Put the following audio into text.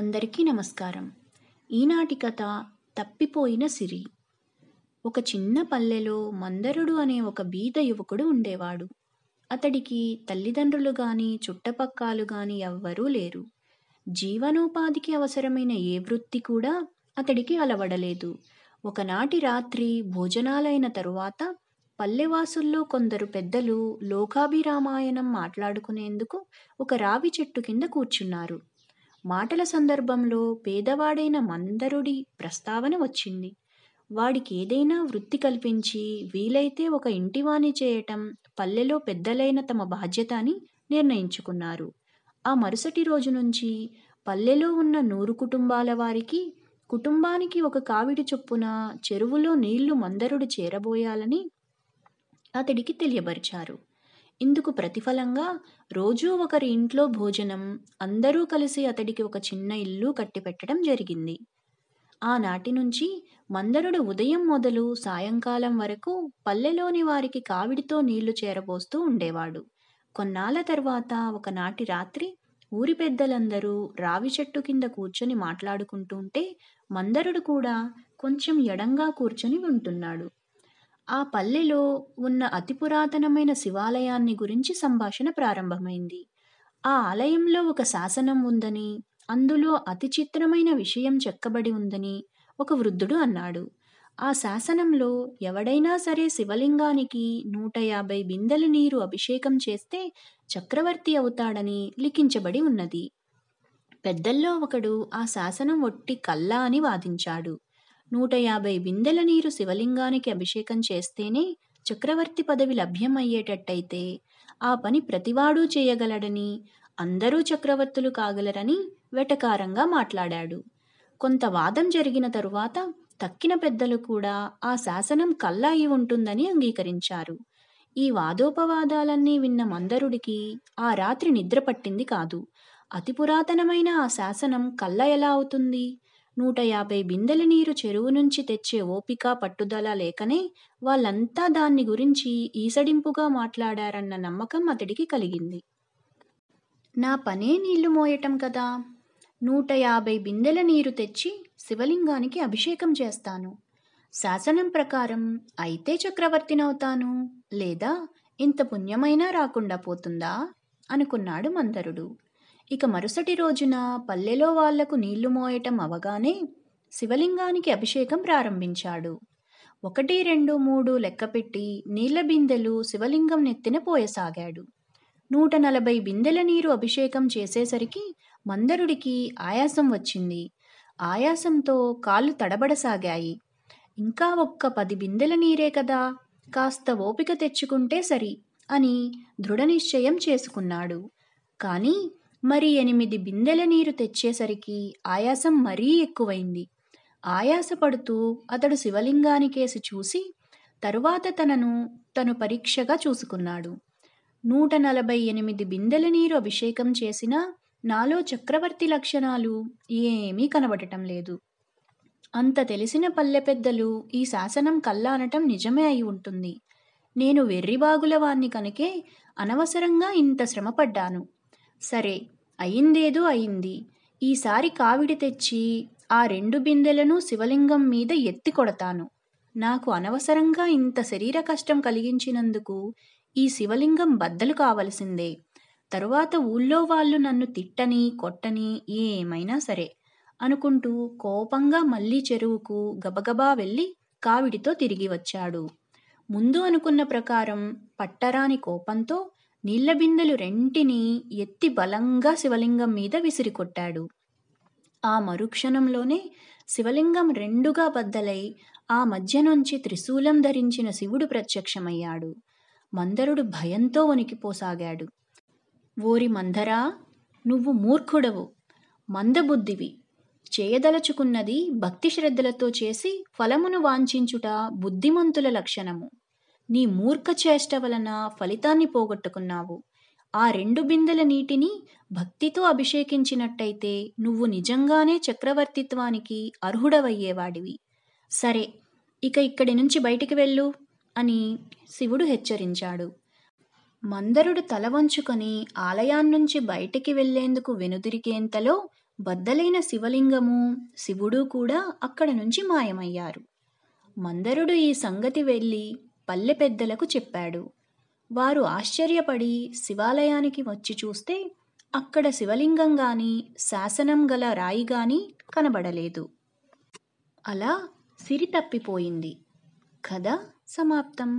అందరికీ నమస్కారం ఈనాటి కథ తప్పిపోయిన సిరి ఒక చిన్న పల్లెలో మందరుడు అనే ఒక బీద యువకుడు ఉండేవాడు అతడికి తల్లిదండ్రులు గాని చుట్టపక్కాలు గాని ఎవ్వరూ లేరు జీవనోపాధికి అవసరమైన ఏ వృత్తి కూడా అతడికి అలవడలేదు ఒకనాటి రాత్రి భోజనాలైన తరువాత పల్లెవాసుల్లో కొందరు పెద్దలు లోకాభిరామాయణం మాట్లాడుకునేందుకు ఒక రావి చెట్టు కింద కూర్చున్నారు మాటల సందర్భంలో పేదవాడైన మందరుడి ప్రస్తావన వచ్చింది వాడికి ఏదైనా వృత్తి కల్పించి వీలైతే ఒక ఇంటివాణి చేయటం పల్లెలో పెద్దలైన తమ బాధ్యత అని నిర్ణయించుకున్నారు ఆ మరుసటి రోజు నుంచి పల్లెలో ఉన్న నూరు కుటుంబాల వారికి కుటుంబానికి ఒక కావిడి చొప్పున చెరువులో నీళ్లు మందరుడు చేరబోయాలని అతడికి తెలియబరిచారు ఇందుకు ప్రతిఫలంగా రోజూ ఒకరి ఇంట్లో భోజనం అందరూ కలిసి అతడికి ఒక చిన్న ఇల్లు కట్టిపెట్టడం జరిగింది ఆనాటి నుంచి మందరుడు ఉదయం మొదలు సాయంకాలం వరకు పల్లెలోని వారికి కావిడితో నీళ్లు చేరబోస్తూ ఉండేవాడు కొన్నాళ్ళ తర్వాత ఒకనాటి రాత్రి ఊరి పెద్దలందరూ రావి చెట్టు కింద కూర్చొని మాట్లాడుకుంటుంటే మందరుడు కూడా కొంచెం ఎడంగా కూర్చొని ఉంటున్నాడు ఆ పల్లెలో ఉన్న అతి పురాతనమైన శివాలయాన్ని గురించి సంభాషణ ప్రారంభమైంది ఆ ఆలయంలో ఒక శాసనం ఉందని అందులో అతి చిత్రమైన విషయం చెక్కబడి ఉందని ఒక వృద్ధుడు అన్నాడు ఆ శాసనంలో ఎవడైనా సరే శివలింగానికి నూట యాభై బిందెల నీరు అభిషేకం చేస్తే చక్రవర్తి అవుతాడని లిఖించబడి ఉన్నది పెద్దల్లో ఒకడు ఆ శాసనం ఒట్టి కల్లా అని వాదించాడు నూట యాభై బిందెల నీరు శివలింగానికి అభిషేకం చేస్తేనే చక్రవర్తి పదవి లభ్యమయ్యేటట్టయితే ఆ పని ప్రతివాడూ చేయగలడని అందరూ చక్రవర్తులు కాగలరని వెటకారంగా మాట్లాడాడు కొంత వాదం జరిగిన తరువాత తక్కిన పెద్దలు కూడా ఆ శాసనం కల్లాయి ఉంటుందని అంగీకరించారు ఈ వాదోపవాదాలన్నీ విన్న మందరుడికి ఆ రాత్రి నిద్ర పట్టింది కాదు అతి పురాతనమైన ఆ శాసనం కళ్ళ ఎలా అవుతుంది నూట యాభై బిందెల నీరు చెరువు నుంచి తెచ్చే ఓపిక పట్టుదల లేకనే వాళ్ళంతా దాన్ని గురించి ఈసడింపుగా మాట్లాడారన్న నమ్మకం అతడికి కలిగింది నా పనే నీళ్లు మోయటం కదా నూట యాభై బిందెల నీరు తెచ్చి శివలింగానికి అభిషేకం చేస్తాను శాసనం ప్రకారం అయితే చక్రవర్తినవుతాను లేదా ఇంత పుణ్యమైనా రాకుండా పోతుందా అనుకున్నాడు మందరుడు ఇక మరుసటి రోజున పల్లెలో వాళ్లకు నీళ్లు మోయటం అవగానే శివలింగానికి అభిషేకం ప్రారంభించాడు ఒకటి రెండు మూడు లెక్కపెట్టి నీళ్ల బిందెలు శివలింగం నెత్తిన పోయసాగాడు నూట నలభై బిందెల నీరు అభిషేకం చేసేసరికి మందరుడికి ఆయాసం వచ్చింది ఆయాసంతో కాళ్ళు తడబడసాగాయి ఇంకా ఒక్క పది బిందెల నీరే కదా కాస్త ఓపిక తెచ్చుకుంటే సరి అని దృఢనిశ్చయం చేసుకున్నాడు కానీ మరి ఎనిమిది బిందెల నీరు తెచ్చేసరికి ఆయాసం మరీ ఎక్కువైంది ఆయాసపడుతూ అతడు శివలింగానికేసి చూసి తరువాత తనను తను పరీక్షగా చూసుకున్నాడు నూట నలభై ఎనిమిది బిందెల నీరు అభిషేకం చేసినా నాలో చక్రవర్తి లక్షణాలు ఏమీ కనబడటం లేదు అంత తెలిసిన పల్లె పెద్దలు ఈ శాసనం కల్లా అనటం నిజమే అయి ఉంటుంది నేను వెర్రిబాగుల వాణ్ణి కనుకే అనవసరంగా ఇంత శ్రమపడ్డాను సరే అయిందేదో అయింది ఈసారి కావిడి తెచ్చి ఆ రెండు బిందెలను శివలింగం మీద ఎత్తి కొడతాను నాకు అనవసరంగా ఇంత శరీర కష్టం కలిగించినందుకు ఈ శివలింగం బద్దలు కావలసిందే తరువాత ఊళ్ళో వాళ్ళు నన్ను తిట్టని కొట్టని ఏమైనా సరే అనుకుంటూ కోపంగా మళ్ళీ చెరువుకు గబగబా వెళ్ళి కావిడితో తిరిగి వచ్చాడు ముందు అనుకున్న ప్రకారం పట్టరాని కోపంతో నీళ్లబిందెలు రెంటిని ఎత్తి బలంగా శివలింగం మీద విసిరికొట్టాడు ఆ మరుక్షణంలోనే శివలింగం రెండుగా బద్దలై ఆ మధ్య నుంచి త్రిశూలం ధరించిన శివుడు ప్రత్యక్షమయ్యాడు మందరుడు భయంతో వణికిపోసాగాడు ఓరి మందరా నువ్వు మూర్ఖుడవు మందబుద్ధివి చేయదలచుకున్నది భక్తి శ్రద్ధలతో చేసి ఫలమును వాంఛించుట బుద్ధిమంతుల లక్షణము నీ మూర్ఖ చేష్ట వలన ఫలితాన్ని పోగొట్టుకున్నావు ఆ రెండు బిందెల నీటిని భక్తితో అభిషేకించినట్టయితే నువ్వు నిజంగానే చక్రవర్తిత్వానికి అర్హుడవయ్యేవాడివి సరే ఇక ఇక్కడి నుంచి బయటికి వెళ్ళు అని శివుడు హెచ్చరించాడు మందరుడు తల వంచుకొని ఆలయాన్నుంచి బయటికి వెళ్లేందుకు వెనుదిరిగేంతలో బద్దలైన శివలింగము శివుడు కూడా అక్కడ నుంచి మాయమయ్యారు మందరుడు ఈ సంగతి వెళ్ళి పల్లె పెద్దలకు చెప్పాడు వారు ఆశ్చర్యపడి శివాలయానికి వచ్చి చూస్తే అక్కడ శివలింగం గాని శాసనం గల రాయి గాని కనబడలేదు అలా సిరి తప్పిపోయింది కథ సమాప్తం